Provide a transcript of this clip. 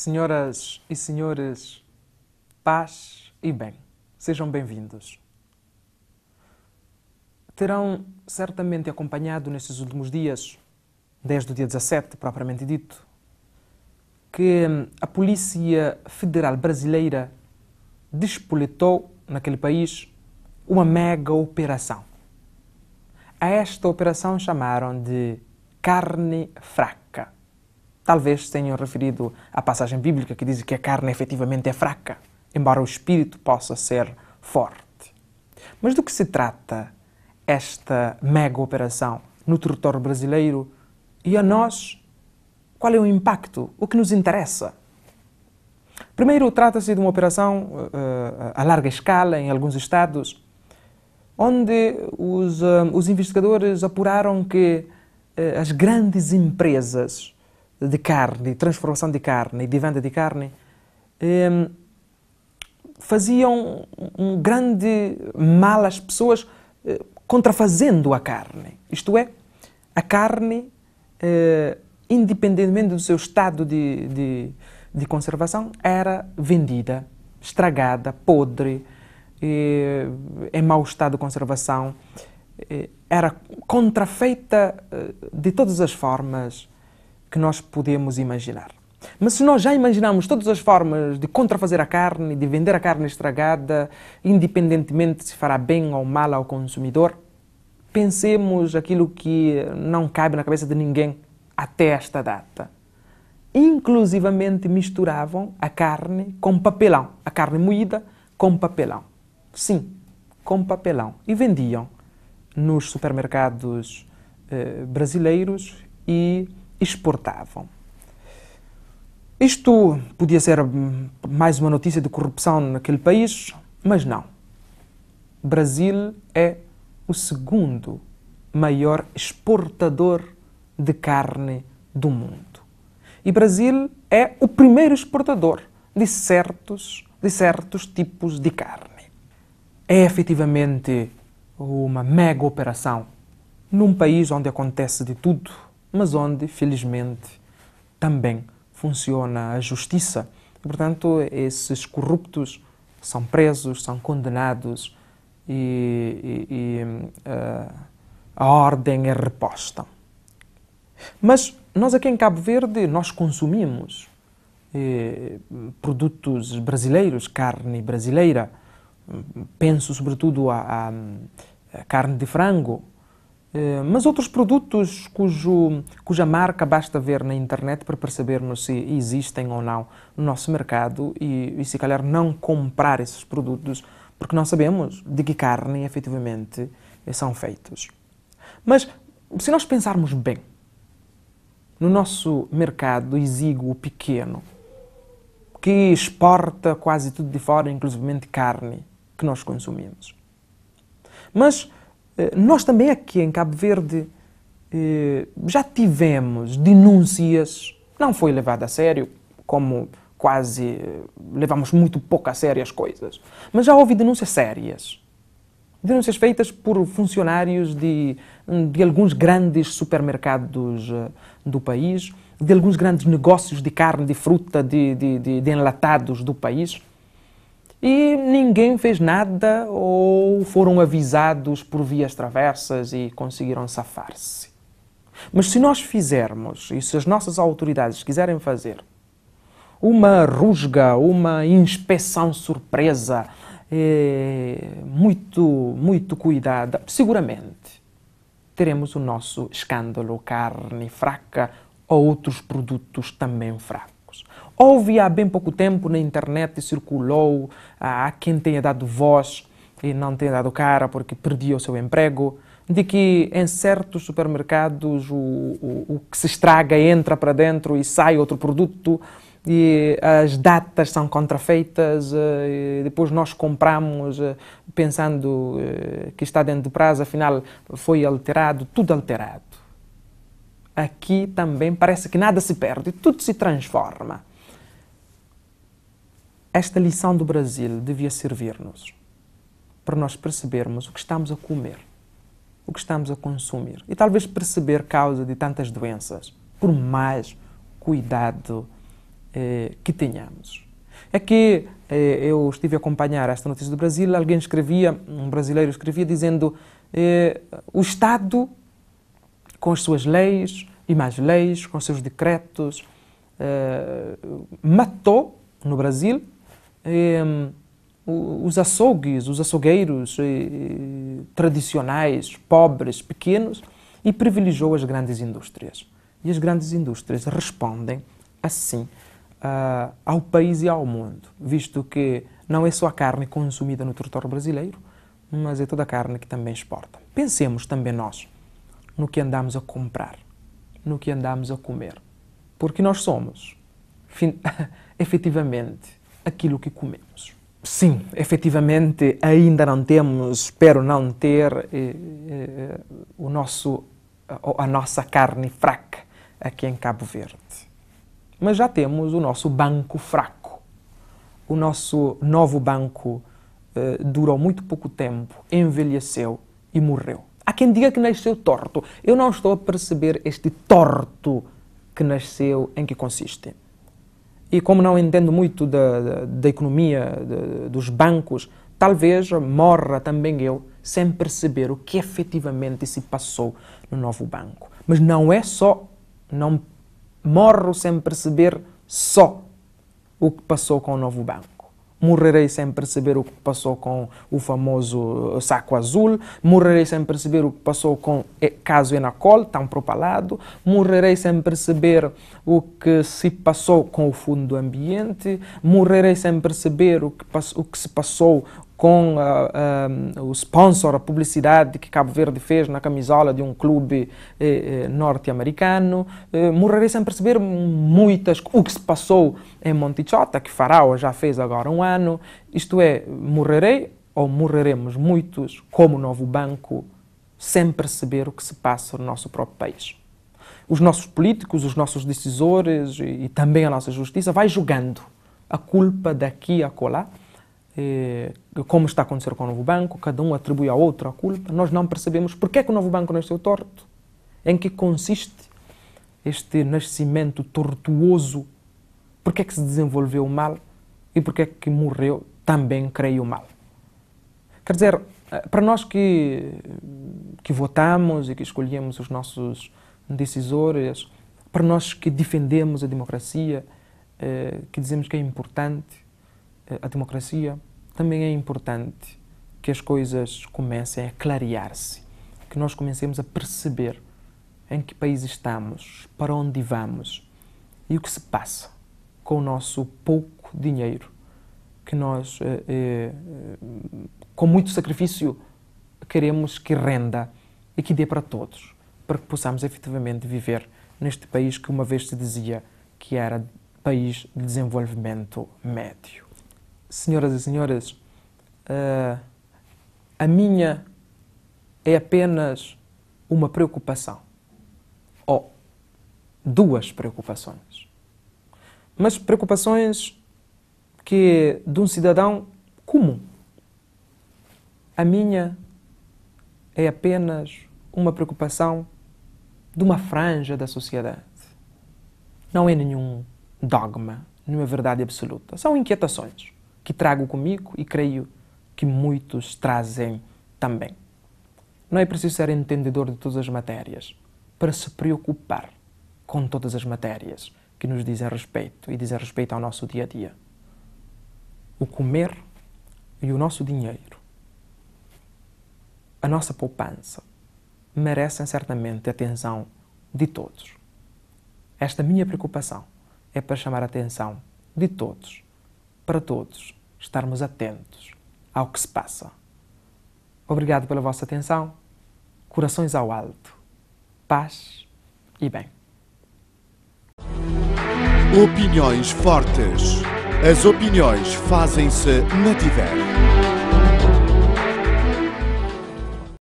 Senhoras e senhores, paz e bem. Sejam bem-vindos. Terão certamente acompanhado nestes últimos dias, desde o dia 17 propriamente dito, que a Polícia Federal Brasileira despoletou naquele país uma mega operação. A esta operação chamaram de carne fraca. Talvez tenham referido à passagem bíblica que diz que a carne efetivamente é fraca, embora o espírito possa ser forte. Mas do que se trata esta mega operação no território brasileiro e a nós? Qual é o impacto? O que nos interessa? Primeiro, trata-se de uma operação uh, a larga escala em alguns estados, onde os, uh, os investigadores apuraram que uh, as grandes empresas de carne, de transformação de carne e de venda de carne, ehm, faziam um grande mal às pessoas eh, contrafazendo a carne. Isto é, a carne, eh, independentemente do seu estado de, de, de, conservação, era vendida, estragada, podre, eh, em mau estado de conservação, era contrafeita de todas as formas que nós podemos imaginar. Mas se nós já imaginamos todas as formas de contrafazer a carne, de vender a carne estragada, independentemente se fará bem ou mal ao consumidor, pensemos aquilo que não cabe na cabeça de ninguém até esta data. Inclusivamente misturavam a carne com papelão, a carne moída com papelão. Sim, com papelão. E vendiam nos supermercados eh, brasileiros e exportavam. Isto podia ser mais uma notícia de corrupção naquele país, mas não. Brasil é o segundo maior exportador de carne do mundo. E Brasil é o primeiro exportador de certos, de certos tipos de carne. É efetivamente uma mega operação num país onde acontece de tudo mas onde, felizmente, também funciona a justiça. Portanto, esses corruptos são presos, são condenados e, e, e uh, a ordem é reposta. Mas nós aqui em Cabo Verde, nós consumimos eh, produtos brasileiros, carne brasileira. Penso sobretudo a, a, a carne de frango, eh, mas outros produtos cujo, cuja marca basta ver na internet para percebermos se existem ou não no nosso mercado e, e se calhar não comprar esses produtos porque não sabemos de que carne efetivamente eh, são feitos. Mas se nós pensarmos bem, no nosso mercado exíguo pequeno, que exporta quase tudo de fora, inclusive carne que nós consumimos. Mas eh, nós também aqui em Cabo Verde eh, já tivemos denúncias, não foi levada a sério, como quase eh, levamos muito pouco a sério as coisas, mas já houve denúncias sérias. Denúncias feitas por funcionários de, de alguns grandes supermercados do país, de alguns grandes negócios de carne, de fruta, de, de, de, de enlatados do país, e ninguém fez nada ou foram avisados por vias travessas e conseguiram safar-se. Mas se nós fizermos, e se as nossas autoridades quiserem fazer, uma rusga, uma inspeção surpresa, é, muito, muito cuidada, seguramente teremos o nosso escândalo carne fraca ou outros produtos também fracos. Houve há bem pouco tempo na internet circulou a ah, quem tenha dado voz e não tenha dado cara porque perdia o seu emprego, de que em certos supermercados o, o, o que se estraga entra para dentro e sai outro produto e as datas são contrafeitas, ah, depois nós compramos ah, pensando que está dentro do prazo, afinal foi alterado, tudo alterado aqui também parece que nada se perde, tudo se transforma. Esta lição do Brasil devia servir-nos para nós percebermos o que estamos a comer, o que estamos a consumir e talvez perceber causa de tantas doenças, por mais cuidado eh, que tenhamos. Aqui é eh, eu estive a acompanhar esta notícia do Brasil, alguém escrevia, um brasileiro escrevia dizendo eh, o Estado com as suas leis e mais leis, com os seus decretos, uh, matou no Brasil um, eh, os açougues, os açougueiros eh, tradicionais, pobres, pequenos, e privilegiou as grandes indústrias. E as grandes indústrias respondem assim uh, ao país e ao mundo, visto que não é só a carne consumida no território brasileiro, mas é toda a carne que também exporta. Pensemos também nós no que andamos a comprar, no que andamos a comer. Porque nós somos, efetivamente, aquilo que comemos. Sim, efetivamente, ainda não temos, espero não ter, eh, eh, o nosso, a, a nossa carne fraca aqui em Cabo Verde. Mas já temos o nosso banco fraco. O nosso novo banco eh, durou muito pouco tempo, envelheceu e morreu. Há quem diga que nasceu torto. Eu não estou a perceber este torto que nasceu, em que consiste. E como não entendo muito da, da, da economia, dos bancos, talvez morra também eu sem perceber o que efetivamente se passou no novo banco. Mas não é só, não morro sem perceber só o que passou com o novo banco. Morrerei sem perceber o que passou com o famoso saco azul, morrerei sem perceber o que passou com caso Enacol, tão propalado, morrerei sem perceber o que se passou com o fundo do ambiente, morrerei sem perceber o que, o que se passou com uh, ah, um, ah, o sponsor, a publicidade que Cabo Verde fez na camisola de um clube eh, eh, norte-americano. Eh, morrerei sem perceber muitas, o que se passou em Montichota, que Faraó já fez agora um ano. Isto é, morrerei ou morreremos muitos, como Novo Banco, sem perceber o que se passa no nosso próprio país. Os nossos políticos, os nossos decisores e, e também a nossa justiça vai julgando a culpa daqui a colar é, como está a acontecer com o novo banco, cada um atribui a outro a culpa, nós não percebemos porque é que o novo banco nasceu torto, em que consiste este nascimento tortuoso, porque é que se desenvolveu mal e porque é que morreu também, creio, mal. Quer dizer, eh, para nós que, que votamos e que escolhemos os nossos decisores, para nós que defendemos a democracia, eh, que dizemos que é importante eh, a democracia, também é importante que as coisas comecem a clarear-se, que nós comecemos a perceber em que país estamos, para onde vamos e o que se passa com o nosso pouco dinheiro que nós, eh, eh, com muito sacrifício, queremos que renda e que dê para todos, para que possamos efetivamente viver neste país que uma vez se dizia que era país de desenvolvimento médio senhoras e senhores, uh, a minha é apenas uma preocupação. Ou duas preocupações. Mas preocupações que de um cidadão comum. A minha é apenas uma preocupação de uma franja da sociedade. Não é nenhum dogma, nenhuma verdade absoluta. São inquietações que trago comigo e creio que muitos trazem também. Não é preciso ser entendedor de todas as matérias para se preocupar com todas as matérias que nos dizem respeito e dizem respeito ao nosso dia a dia. O comer e o nosso dinheiro, a nossa poupança, merecem certamente a atenção de todos. Esta minha preocupação é para chamar a atenção de todos, para todos, estarmos atentos ao que se passa. Obrigado pela vossa atenção. Corações ao alto. Paz e bem. Opiniões fortes. As opiniões fazem-se na tiver.